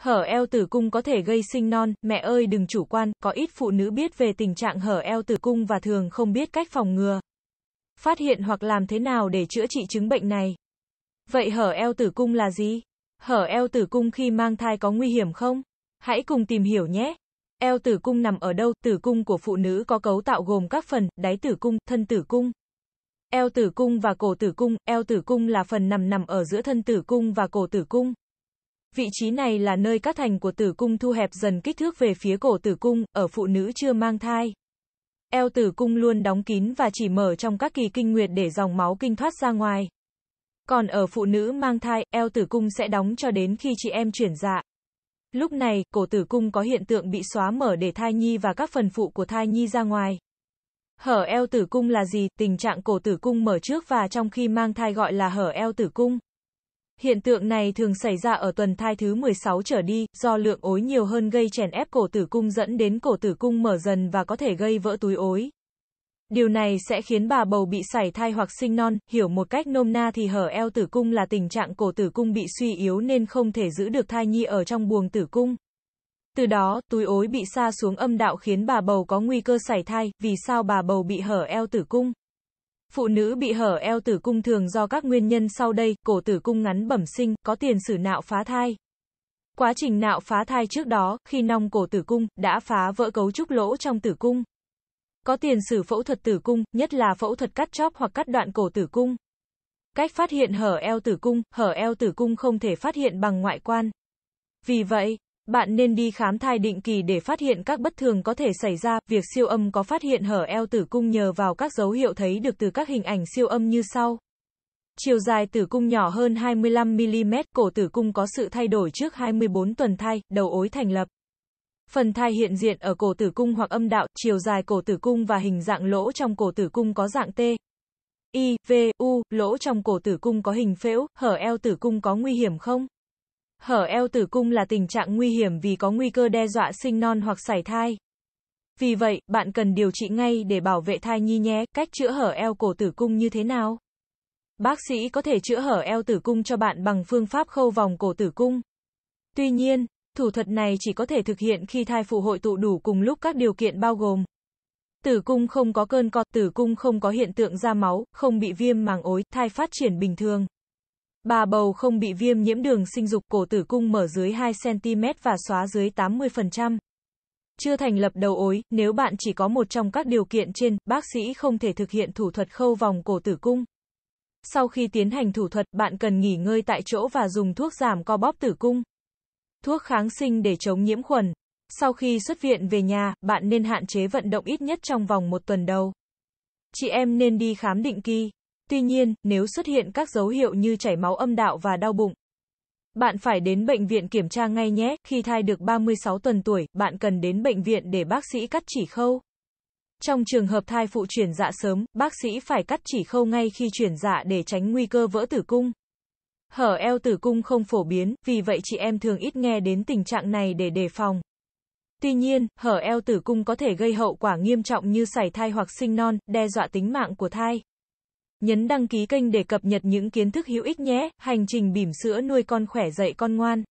Hở eo tử cung có thể gây sinh non, mẹ ơi đừng chủ quan, có ít phụ nữ biết về tình trạng hở eo tử cung và thường không biết cách phòng ngừa. Phát hiện hoặc làm thế nào để chữa trị chứng bệnh này. Vậy hở eo tử cung là gì? Hở eo tử cung khi mang thai có nguy hiểm không? Hãy cùng tìm hiểu nhé. Eo tử cung nằm ở đâu? Tử cung của phụ nữ có cấu tạo gồm các phần, đáy tử cung, thân tử cung. Eo tử cung và cổ tử cung, eo tử cung là phần nằm nằm ở giữa thân tử cung và cổ tử cung. Vị trí này là nơi các thành của tử cung thu hẹp dần kích thước về phía cổ tử cung, ở phụ nữ chưa mang thai. Eo tử cung luôn đóng kín và chỉ mở trong các kỳ kinh nguyệt để dòng máu kinh thoát ra ngoài. Còn ở phụ nữ mang thai, eo tử cung sẽ đóng cho đến khi chị em chuyển dạ. Lúc này, cổ tử cung có hiện tượng bị xóa mở để thai nhi và các phần phụ của thai nhi ra ngoài. Hở eo tử cung là gì? Tình trạng cổ tử cung mở trước và trong khi mang thai gọi là hở eo tử cung. Hiện tượng này thường xảy ra ở tuần thai thứ 16 trở đi, do lượng ối nhiều hơn gây chèn ép cổ tử cung dẫn đến cổ tử cung mở dần và có thể gây vỡ túi ối. Điều này sẽ khiến bà bầu bị sảy thai hoặc sinh non, hiểu một cách nôm na thì hở eo tử cung là tình trạng cổ tử cung bị suy yếu nên không thể giữ được thai nhi ở trong buồng tử cung. Từ đó, túi ối bị sa xuống âm đạo khiến bà bầu có nguy cơ sảy thai, vì sao bà bầu bị hở eo tử cung? Phụ nữ bị hở eo tử cung thường do các nguyên nhân sau đây, cổ tử cung ngắn bẩm sinh, có tiền sử nạo phá thai. Quá trình nạo phá thai trước đó, khi nong cổ tử cung, đã phá vỡ cấu trúc lỗ trong tử cung. Có tiền sử phẫu thuật tử cung, nhất là phẫu thuật cắt chóp hoặc cắt đoạn cổ tử cung. Cách phát hiện hở eo tử cung, hở eo tử cung không thể phát hiện bằng ngoại quan. Vì vậy, bạn nên đi khám thai định kỳ để phát hiện các bất thường có thể xảy ra. Việc siêu âm có phát hiện hở eo tử cung nhờ vào các dấu hiệu thấy được từ các hình ảnh siêu âm như sau. Chiều dài tử cung nhỏ hơn 25mm, cổ tử cung có sự thay đổi trước 24 tuần thai, đầu ối thành lập. Phần thai hiện diện ở cổ tử cung hoặc âm đạo, chiều dài cổ tử cung và hình dạng lỗ trong cổ tử cung có dạng T. I, V, U, lỗ trong cổ tử cung có hình phễu, hở eo tử cung có nguy hiểm không? Hở eo tử cung là tình trạng nguy hiểm vì có nguy cơ đe dọa sinh non hoặc sảy thai. Vì vậy, bạn cần điều trị ngay để bảo vệ thai nhi nhé. Cách chữa hở eo cổ tử cung như thế nào? Bác sĩ có thể chữa hở eo tử cung cho bạn bằng phương pháp khâu vòng cổ tử cung. Tuy nhiên, thủ thuật này chỉ có thể thực hiện khi thai phụ hội tụ đủ cùng lúc các điều kiện bao gồm Tử cung không có cơn co, tử cung không có hiện tượng ra máu, không bị viêm màng ối, thai phát triển bình thường. Bà bầu không bị viêm nhiễm đường sinh dục cổ tử cung mở dưới 2cm và xóa dưới 80%. Chưa thành lập đầu ối, nếu bạn chỉ có một trong các điều kiện trên, bác sĩ không thể thực hiện thủ thuật khâu vòng cổ tử cung. Sau khi tiến hành thủ thuật, bạn cần nghỉ ngơi tại chỗ và dùng thuốc giảm co bóp tử cung. Thuốc kháng sinh để chống nhiễm khuẩn. Sau khi xuất viện về nhà, bạn nên hạn chế vận động ít nhất trong vòng một tuần đầu. Chị em nên đi khám định kỳ. Tuy nhiên, nếu xuất hiện các dấu hiệu như chảy máu âm đạo và đau bụng, bạn phải đến bệnh viện kiểm tra ngay nhé. Khi thai được 36 tuần tuổi, bạn cần đến bệnh viện để bác sĩ cắt chỉ khâu. Trong trường hợp thai phụ chuyển dạ sớm, bác sĩ phải cắt chỉ khâu ngay khi chuyển dạ để tránh nguy cơ vỡ tử cung. Hở eo tử cung không phổ biến, vì vậy chị em thường ít nghe đến tình trạng này để đề phòng. Tuy nhiên, hở eo tử cung có thể gây hậu quả nghiêm trọng như sảy thai hoặc sinh non, đe dọa tính mạng của thai. Nhấn đăng ký kênh để cập nhật những kiến thức hữu ích nhé. Hành trình bỉm sữa nuôi con khỏe dậy con ngoan.